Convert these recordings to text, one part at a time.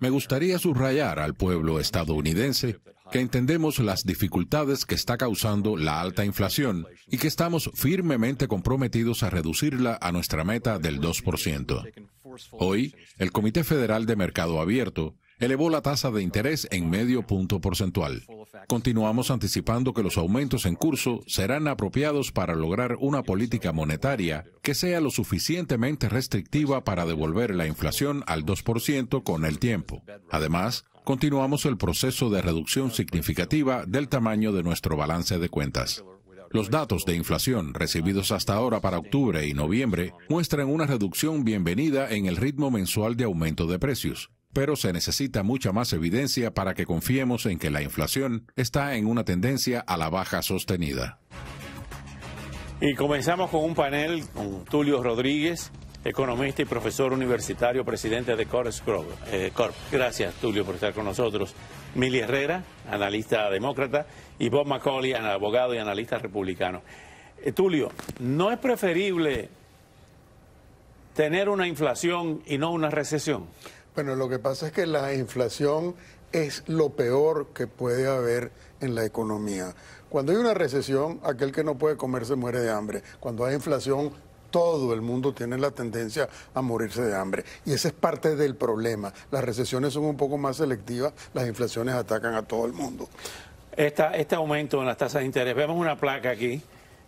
Me gustaría subrayar al pueblo estadounidense que entendemos las dificultades que está causando la alta inflación y que estamos firmemente comprometidos a reducirla a nuestra meta del 2%. Hoy, el Comité Federal de Mercado Abierto elevó la tasa de interés en medio punto porcentual. Continuamos anticipando que los aumentos en curso serán apropiados para lograr una política monetaria que sea lo suficientemente restrictiva para devolver la inflación al 2% con el tiempo. Además, continuamos el proceso de reducción significativa del tamaño de nuestro balance de cuentas. Los datos de inflación recibidos hasta ahora para octubre y noviembre muestran una reducción bienvenida en el ritmo mensual de aumento de precios, pero se necesita mucha más evidencia para que confiemos en que la inflación está en una tendencia a la baja sostenida. Y comenzamos con un panel con Tulio Rodríguez, economista y profesor universitario, presidente de Corps eh, Corp. Gracias, Tulio, por estar con nosotros. Mili Herrera, analista demócrata, y Bob McCauley, abogado y analista republicano. Eh, Tulio, ¿no es preferible tener una inflación y no una recesión? Bueno, lo que pasa es que la inflación es lo peor que puede haber en la economía. Cuando hay una recesión, aquel que no puede comer se muere de hambre. Cuando hay inflación, todo el mundo tiene la tendencia a morirse de hambre. Y ese es parte del problema. Las recesiones son un poco más selectivas, las inflaciones atacan a todo el mundo. Esta, este aumento en las tasas de interés, vemos una placa aquí,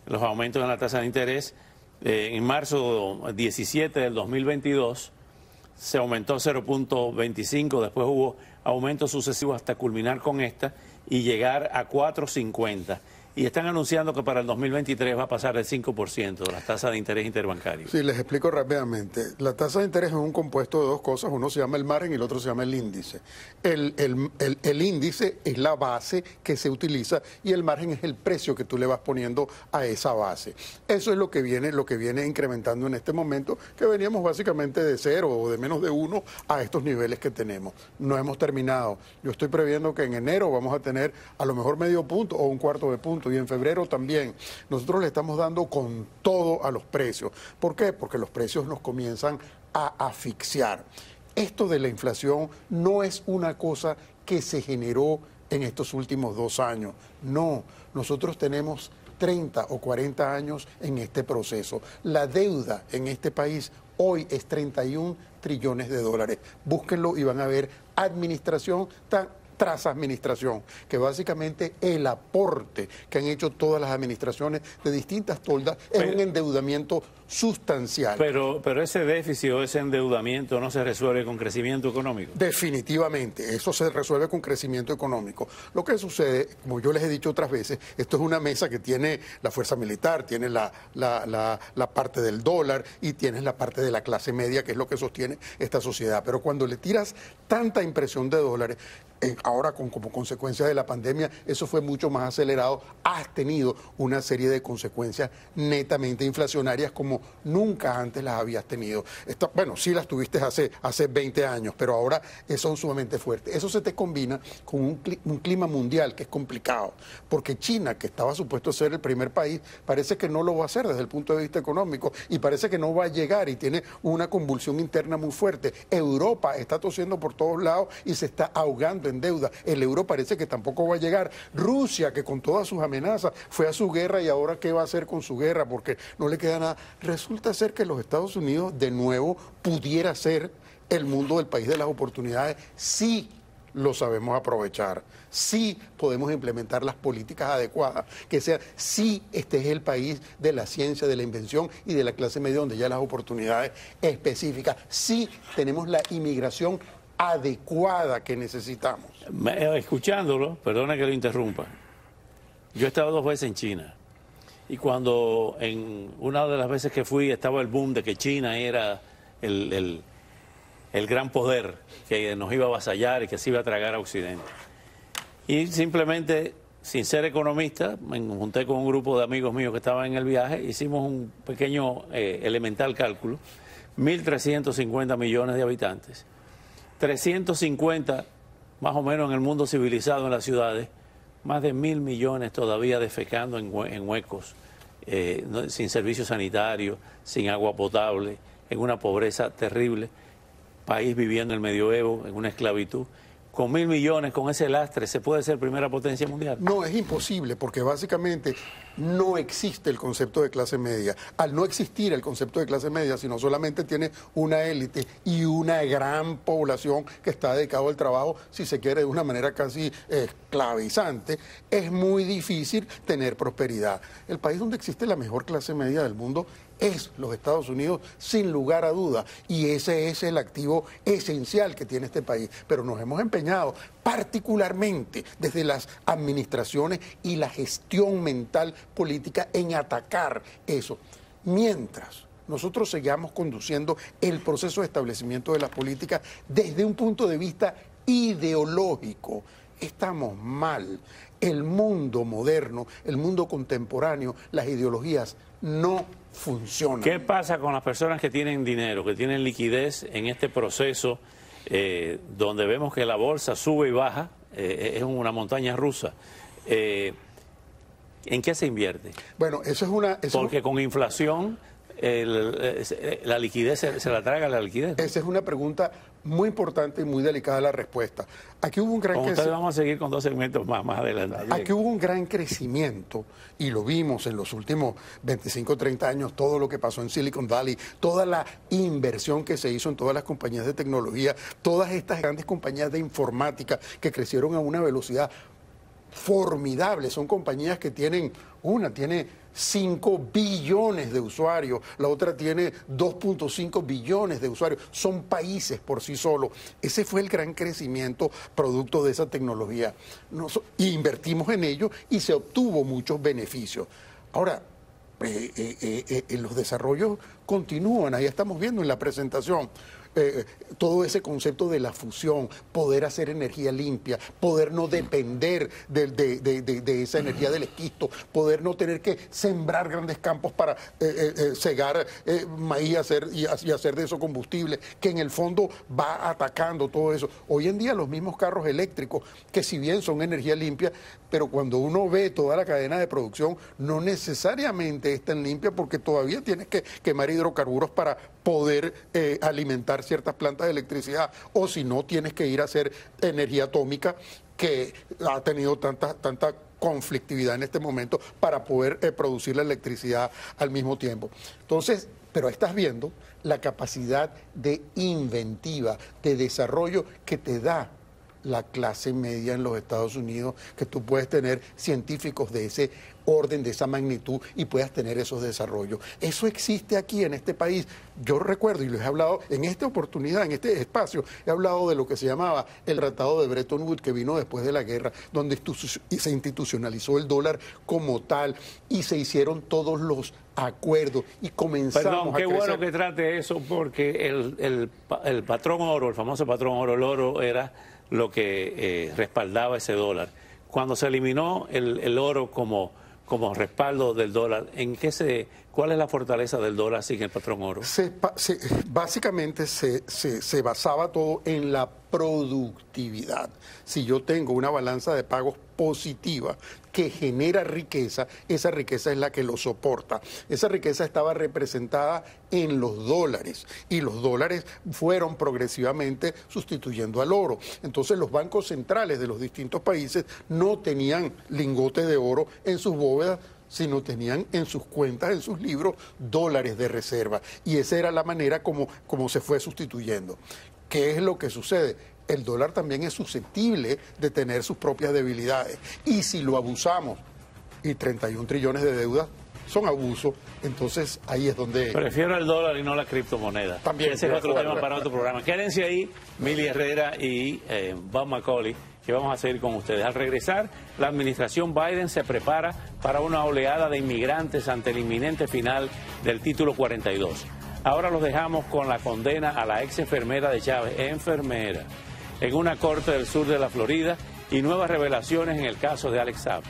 los aumentos en la tasa de interés eh, en marzo 17 del 2022 se aumentó a 0.25, después hubo aumentos sucesivos hasta culminar con esta y llegar a 4.50 y están anunciando que para el 2023 va a pasar el 5% de la tasa de interés interbancario. Sí, les explico rápidamente. La tasa de interés es un compuesto de dos cosas, uno se llama el margen y el otro se llama el índice. El, el índice es la base que se utiliza y el margen es el precio que tú le vas poniendo a esa base. Eso es lo que viene, lo que viene incrementando en este momento, que veníamos básicamente de cero o de menos de uno a estos niveles que tenemos. No hemos terminado. Yo estoy previendo que en enero vamos a tener a lo mejor medio punto o un cuarto de punto y en febrero también. Nosotros le estamos dando con todo a los precios. ¿Por qué? Porque los precios nos comienzan a asfixiar. Esto de la inflación no es una cosa que se generó en estos últimos dos años. No, nosotros tenemos 30 o 40 años en este proceso. La deuda en este país hoy es 31 trillones de dólares. Búsquenlo y van a ver administración tan tras administración, que básicamente el aporte que han hecho todas las administraciones de distintas toldas es un endeudamiento sustancial. Pero, pero ese déficit o ese endeudamiento no se resuelve con crecimiento económico. Definitivamente, eso se resuelve con crecimiento económico. Lo que sucede, como yo les he dicho otras veces, esto es una mesa que tiene la fuerza militar, tiene la, la, parte del dólar y tiene la parte de la clase media, que es lo que sostiene esta sociedad. Pero cuando le tiras tanta impresión de dólares, eh, ahora con, como consecuencia de la pandemia, eso fue mucho más acelerado, has tenido una serie de consecuencias netamente inflacionarias como nunca antes las habías tenido. bueno, sí las tuviste hace, hace 20 años, pero ahora son sumamente fuertes. Eso se te combina con un, clima mundial que es complicado, porque China, que estaba supuesto a ser el primer país, parece que no lo va a hacer desde el punto de vista económico y parece que no va a llegar y tiene una convulsión interna muy fuerte. Europa está tosiendo por todos lados y se está ahogando en deuda. El euro parece que tampoco va a llegar. Rusia, que con todas sus amenazas fue a su guerra y ahora qué va a hacer con su guerra porque no le queda nada resulta ser que los Estados Unidos de nuevo pudiera ser el mundo del país de las oportunidades si lo sabemos aprovechar, si podemos implementar las políticas adecuadas, que sea si este es el país de la ciencia, de la invención y de la clase media donde ya las oportunidades específicas, si tenemos la inmigración adecuada que necesitamos. Eh, escuchándolo, perdona que lo interrumpa, yo he estado dos veces en China y cuando en una de las veces que fui estaba el boom de que China era el, gran poder que nos iba a avasallar y que se iba a tragar a Occidente. Y simplemente, sin ser economista, me junté con un grupo de amigos míos que estaban en el viaje, hicimos un pequeño eh, elemental cálculo, 1.350 millones de habitantes, 350 más o menos en el mundo civilizado, en las ciudades, más de mil millones todavía defecando en, huecos, eh, sin servicio sanitario, sin agua potable, en una pobreza terrible, país viviendo el medioevo, en una esclavitud con mil millones, con ese lastre, ¿se puede ser primera potencia mundial? No, es imposible, porque básicamente no existe el concepto de clase media. Al no existir el concepto de clase media, sino solamente tiene una élite y una gran población que está dedicado al trabajo, si se quiere, de una manera casi eh, esclavizante, es muy difícil tener prosperidad. El país donde existe la mejor clase media del mundo es los Estados Unidos, sin lugar a duda. Y ese es el activo esencial que tiene este país. Pero nos hemos empeñado particularmente desde las administraciones y la gestión mental política en atacar eso. Mientras nosotros seguimos conduciendo el proceso de establecimiento de las políticas desde un punto de vista ideológico, estamos mal. El mundo moderno, el mundo contemporáneo, las ideologías no ¿Qué pasa con las personas que tienen dinero, que tienen liquidez en este proceso eh, donde vemos que la bolsa sube y baja? Eh, es una montaña rusa. Eh, ¿En qué se invierte? Bueno, eso es una... Porque con inflación... la liquidez se, se la traga la liquidez. Esa es una pregunta muy importante y muy delicada la respuesta. Aquí hubo un gran crecimiento. vamos a seguir con dos segmentos más, más adelante. Aquí hubo un gran crecimiento y lo vimos en los últimos 25, 30 años, todo lo que pasó en Silicon Valley, toda la inversión que se hizo en todas las compañías de tecnología, todas estas grandes compañías de informática que crecieron a una velocidad formidables. Son compañías que tienen, una tiene 5 billones de usuarios, la otra tiene 2.5 billones de usuarios. Son países por sí solos. Ese fue el gran crecimiento producto de esa tecnología. invertimos en ello y se obtuvo muchos beneficios. Ahora, eh, eh, eh, los desarrollos continúan, ahí estamos viendo en la presentación eh, eh, todo ese concepto de la fusión, poder hacer energía limpia, poder no depender de, esa energía del esquisto, poder no tener que sembrar grandes campos para cegar eh, maíz y, hacer de eso combustible, que en el fondo va atacando todo eso. Hoy en día los mismos carros eléctricos, que si bien son energía limpia, pero cuando uno ve toda la cadena de producción, no necesariamente están tan limpia porque todavía tienes que quemar hidrocarburos para poder alimentar ciertas plantas de electricidad o si no tienes que ir a hacer energía atómica que ha tenido tanta, tanta conflictividad en este momento para poder eh, producir la electricidad al mismo tiempo. Entonces, pero estás viendo la capacidad de inventiva, de desarrollo que te da la clase media en los Estados Unidos, que tú puedes tener científicos de ese orden, de esa magnitud y puedas tener esos desarrollos. Eso existe aquí en este país. Yo recuerdo, y les he hablado en esta oportunidad, en este espacio, he hablado de lo que se llamaba el Tratado de Bretton Woods, que vino después de la guerra, donde se institucionalizó el dólar como tal y se hicieron todos los acuerdos y comenzamos Perdón, qué bueno que trate eso, porque el, el patrón oro, el famoso patrón oro, el oro era lo que eh, respaldaba ese dólar. Cuando se eliminó el, el oro como, como respaldo del dólar, ¿en qué se, ¿cuál es la fortaleza del dólar sin el patrón oro? se, básicamente se, se, basaba todo en la productividad. Si yo tengo una balanza de pagos positiva, que genera riqueza, esa riqueza es la que lo soporta. Esa riqueza estaba representada en los dólares y los dólares fueron progresivamente sustituyendo al oro. Entonces los bancos centrales de los distintos países no tenían lingotes de oro en sus bóvedas sino tenían en sus cuentas, en sus libros, dólares de reserva. Y esa era la manera como, como se fue sustituyendo. ¿Qué es lo que sucede? El dólar también es susceptible de tener sus propias debilidades. Y si lo abusamos, y 31 trillones de deudas son abusos, entonces ahí es donde... Prefiero el dólar y no la criptomoneda. También. Ese es otro tema para otro programa. Quédense ahí, Mili Herrera y eh, Bob McCauley, que vamos a seguir con ustedes. Al regresar, la administración Biden se prepara para una oleada de inmigrantes ante el inminente final del título 42. Ahora los dejamos con la condena a la ex enfermera de Chávez, enfermera, en una corte del sur de la Florida y nuevas revelaciones en el caso de Alex Saab.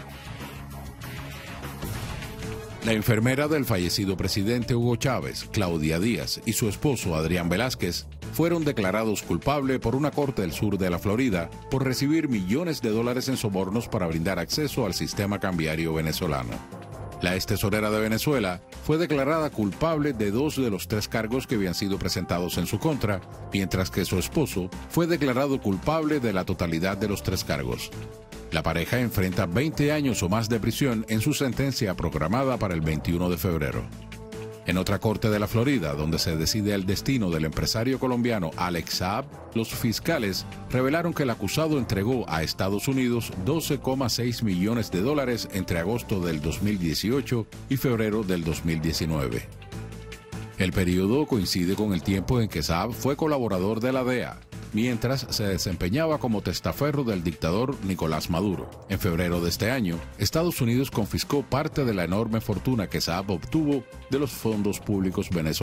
La enfermera del fallecido presidente Hugo Chávez, Claudia Díaz, y su esposo Adrián Velázquez fueron declarados culpables por una corte del sur de la Florida por recibir millones de dólares en sobornos para brindar acceso al sistema cambiario venezolano. La ex tesorera de Venezuela fue declarada culpable de dos de los tres cargos que habían sido presentados en su contra, mientras que su esposo fue declarado culpable de la totalidad de los tres cargos. La pareja enfrenta 20 años o más de prisión en su sentencia programada para el 21 de febrero. En otra corte de la Florida, donde se decide el destino del empresario colombiano Alex Saab, los fiscales revelaron que el acusado entregó a Estados Unidos 12,6 millones de dólares entre agosto del 2018 y febrero del 2019. El periodo coincide con el tiempo en que Saab fue colaborador de la DEA, mientras se desempeñaba como testaferro del dictador Nicolás Maduro. En febrero de este año, Estados Unidos confiscó parte de la enorme fortuna que Saab obtuvo de los fondos públicos venezolanos